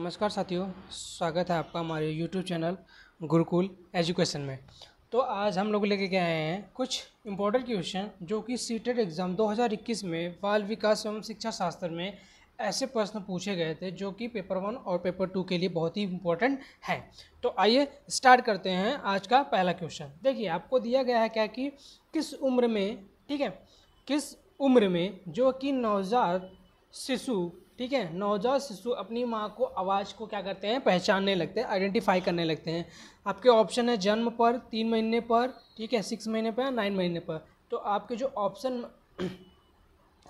नमस्कार साथियों स्वागत है आपका हमारे YouTube चैनल गुरुकुल एजुकेशन में तो आज हम लोग लेके गए हैं कुछ इम्पोर्टेंट क्वेश्चन जो कि सीटेड एग्ज़ाम 2021 में बाल विकास एवं शिक्षा शास्त्र में ऐसे प्रश्न पूछे गए थे जो कि पेपर वन और पेपर टू के लिए बहुत ही इम्पोर्टेंट है तो आइए स्टार्ट करते हैं आज का पहला क्वेश्चन देखिए आपको दिया गया है क्या कि किस उम्र में ठीक है किस उम्र में जो कि नवजात शिशु ठीक है नवजात शिशु अपनी माँ को आवाज़ को क्या करते हैं पहचानने लगते हैं आइडेंटिफाई करने लगते हैं आपके ऑप्शन है जन्म पर तीन महीने पर ठीक है सिक्स महीने पर नाइन महीने पर तो आपके जो ऑप्शन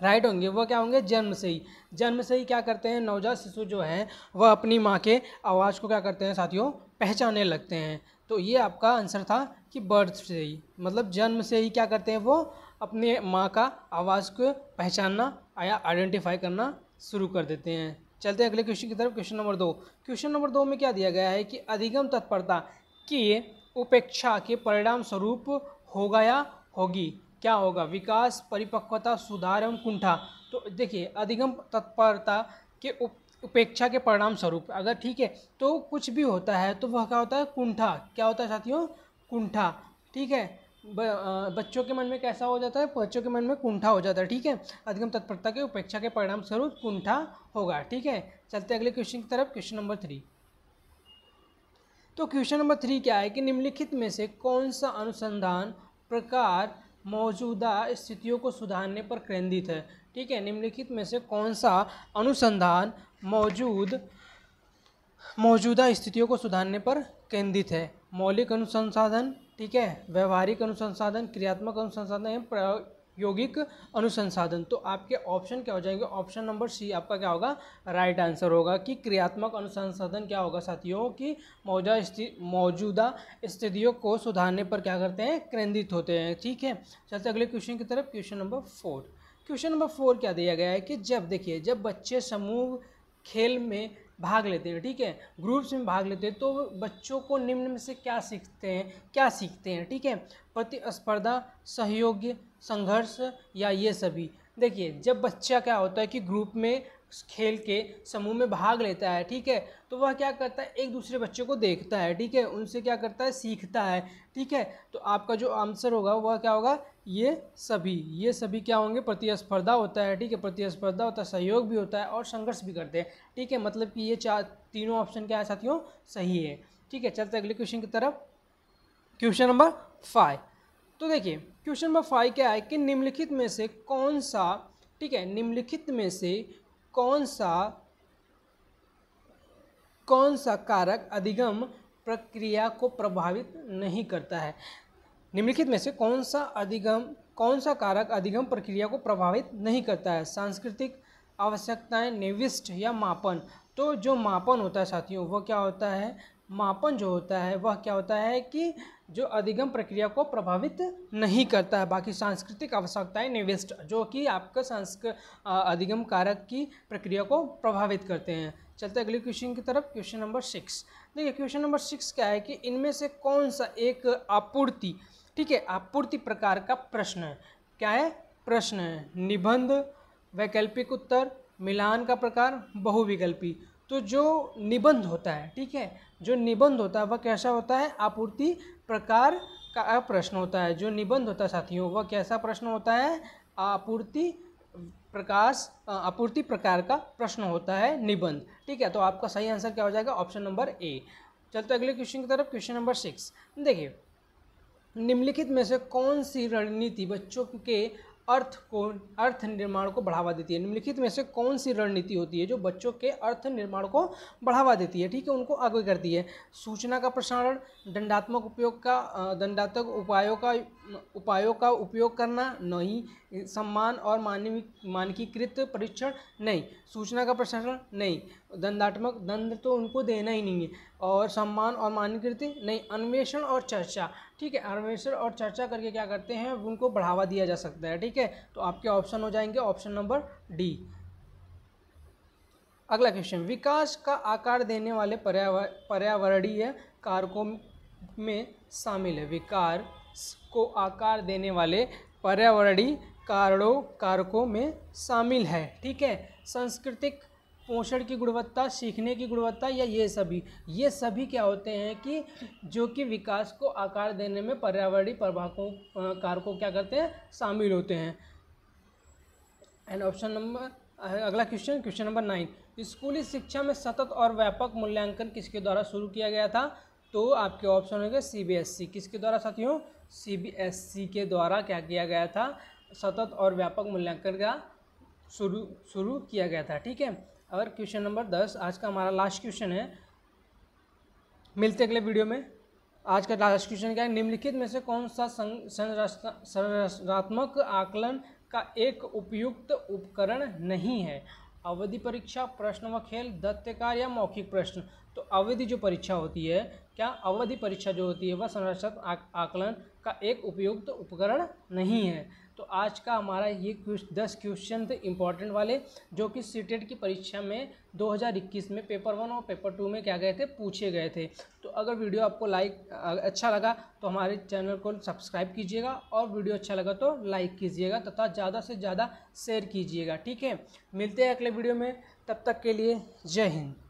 राइट होंगे वह क्या होंगे जन्म से ही जन्म से ही क्या करते हैं नवजात शिशु जो है वह अपनी माँ के आवाज़ को क्या करते हैं साथियों पहचानने लगते हैं तो ये आपका आंसर था कि बर्थ से ही मतलब जन्म से ही क्या करते हैं वो अपने माँ का आवाज़ को पहचानना या आइडेंटिफाई करना शुरू कर देते हैं चलते हैं अगले क्वेश्चन की तरफ क्वेश्चन नंबर दो क्वेश्चन नंबर दो में क्या दिया गया है कि अधिगम तत्परता की उपेक्षा के परिणाम स्वरूप होगा या होगी क्या होगा विकास परिपक्वता सुधार एवं कुंठा तो देखिए अधिगम तत्परता के उपेक्षा के परिणाम स्वरूप अगर ठीक है तो कुछ भी होता है तो वह क्या होता है कुंठा क्या होता है साथियों कुंठा ठीक है बच्चों के मन में कैसा हो जाता है बच्चों के मन में कुंठा हो जाता है ठीक है अधिगम तत्परता के उपेक्षा के परिणाम स्वरूप कुंठा होगा ठीक है चलते अगले क्वेश्चन की तरफ क्वेश्चन नंबर थ्री तो क्वेश्चन नंबर थ्री क्या है कि निम्नलिखित में से कौन सा अनुसंधान प्रकार मौजूदा स्थितियों को सुधारने पर केंद्रित है ठीक है निम्नलिखित में से कौन सा अनुसंधान मौजूद मौजूदा स्थितियों को सुधारने पर केंद्रित है मौलिक अनुसंसाधन ठीक है व्यवहारिक अनुसंसाधन क्रियात्मक अनुसंसाधन एवं प्रायोगिक अनुसंसाधन तो आपके ऑप्शन क्या हो जाएंगे ऑप्शन नंबर सी आपका क्या होगा राइट आंसर होगा कि क्रियात्मक अनुसंसाधन क्या होगा साथियों कि मौजूदा स्थिति मौजूदा स्थितियों को सुधारने पर क्या करते हैं केंद्रित होते हैं ठीक है चलते अगले क्वेश्चन की तरफ question number four question number four क्या दिया गया है कि जब देखिए जब बच्चे समूह खेल में भाग लेते हैं ठीक है ग्रुप्स में भाग लेते हैं तो बच्चों को निम्न में से क्या सीखते हैं क्या सीखते हैं ठीक है प्रतिस्पर्धा सहयोग संघर्ष या ये सभी देखिए जब बच्चा क्या होता है कि ग्रुप में खेल के समूह में भाग लेता है ठीक है तो वह क्या करता है एक दूसरे बच्चे को देखता है ठीक है उनसे क्या करता है सीखता है ठीक है तो आपका जो आंसर होगा वह क्या होगा ये सभी ये सभी क्या होंगे प्रतिस्पर्धा होता है ठीक है प्रतिस्पर्धा होता है सहयोग भी होता है और संघर्ष भी करते हैं ठीक है मतलब कि ये चार तीनों ऑप्शन क्या है साथियों सही है ठीक है चलते अगले क्वेश्चन की तरफ क्वेश्चन नंबर फाइव तो देखिए क्वेश्चन नंबर फाइव क्या है कि निम्नलिखित में से कौन सा ठीक है निम्नलिखित में से कौन सा कौन सा कारक अधिगम प्रक्रिया को प्रभावित नहीं करता है निम्नलिखित में से कौन सा अधिगम कौन सा कारक अधिगम प्रक्रिया को प्रभावित नहीं करता है सांस्कृतिक आवश्यकताएं निविष्ट या मापन तो जो मापन होता है साथियों वह क्या होता है मापन जो होता है वह क्या होता है कि जो अधिगम प्रक्रिया को प्रभावित नहीं करता है बाकी सांस्कृतिक आवश्यकताएं निविष्ट जो कि आपका सांस्क अधिगम कारक की प्रक्रिया को प्रभावित करते हैं चलते अगले क्वेश्चन की तरफ क्वेश्चन नंबर सिक्स देखिए क्वेश्चन नंबर सिक्स क्या है कि इनमें से कौन सा एक आपूर्ति ठीक है आपूर्ति प्रकार का प्रश्न है क्या है प्रश्न है निबंध वैकल्पिक उत्तर मिलान का प्रकार बहुविकल्पी तो जो निबंध होता है ठीक है जो निबंध होता है वह कैसा होता है आपूर्ति प्रकार का प्रश्न होता है जो निबंध होता है साथियों वह कैसा प्रश्न होता है आपूर्ति प्रकाश आपूर्ति प्रकार का प्रश्न होता है निबंध ठीक है तो आपका सही आंसर क्या हो जाएगा ऑप्शन नंबर ए चलते अगले क्वेश्चन की तरफ क्वेश्चन नंबर सिक्स देखिए निम्नलिखित में से कौन सी रणनीति बच्चों के अर्थ को अर्थ निर्माण को बढ़ावा देती है निम्नलिखित में से कौन सी रणनीति होती है जो बच्चों के अर्थ निर्माण को बढ़ावा देती है ठीक है उनको आगे करती है सूचना का प्रसारण दंडात्मक उपयोग का दंडात्मक उपायों का उपायों का उपयोग करना नहीं सम्मान और मानवी मानकीकृत परीक्षण नहीं सूचना का प्रसारण नहीं दंडात्मक दंड तो उनको देना ही नहीं है और सम्मान और मानकीकृत नहीं अन्वेषण और चर्चा ठीक है आर्मेचर और चर्चा करके क्या करते हैं उनको बढ़ावा दिया जा सकता है ठीक है तो आपके ऑप्शन हो जाएंगे ऑप्शन नंबर डी अगला क्वेश्चन विकास का आकार देने वाले पर्यावरणीय कारकों में शामिल है विकार को आकार देने वाले पर्यावरणीय कारणों कारकों में शामिल है ठीक है सांस्कृतिक पोषण की गुणवत्ता सीखने की गुणवत्ता या ये सभी ये सभी क्या होते हैं कि जो कि विकास को आकार देने में पर्यावरणीय प्रभावों कारकों क्या करते हैं शामिल होते हैं एंड ऑप्शन नंबर अगला क्वेश्चन क्वेश्चन नंबर नाइन स्कूली शिक्षा में सतत और व्यापक मूल्यांकन किसके द्वारा शुरू किया गया था तो आपके ऑप्शन होंगे सी बी एस सी किसके द्वारा साथियों सी बी एस सी के द्वारा क्या किया गया था सतत और व्यापक मूल्यांकन का शुरू शुरू किया गया था ठीक है और क्वेश्चन नंबर दस आज का हमारा लास्ट क्वेश्चन है मिलते अगले वीडियो में आज का लास्ट क्वेश्चन क्या है निम्नलिखित में से कौन सा संरचनात्मक आकलन का एक उपयुक्त उपकरण नहीं है अवधि परीक्षा प्रश्न व खेल दत्त्यकार या मौखिक प्रश्न तो अवधि जो परीक्षा होती है क्या अवधि परीक्षा जो होती है वह संरचनात्मक आकलन का एक उपयुक्त उपकरण नहीं है तो आज का हमारा ये दस क्वेश्चन थे इम्पॉर्टेंट वाले जो कि सीटेट e की परीक्षा में 2021 में पेपर वन और पेपर टू में क्या गए थे पूछे गए थे तो अगर वीडियो आपको लाइक अच्छा लगा तो हमारे चैनल को सब्सक्राइब कीजिएगा और वीडियो अच्छा लगा तो लाइक कीजिएगा तथा ज़्यादा से ज़्यादा शेयर कीजिएगा ठीक है मिलते हैं अगले वीडियो में तब तक के लिए जय हिंद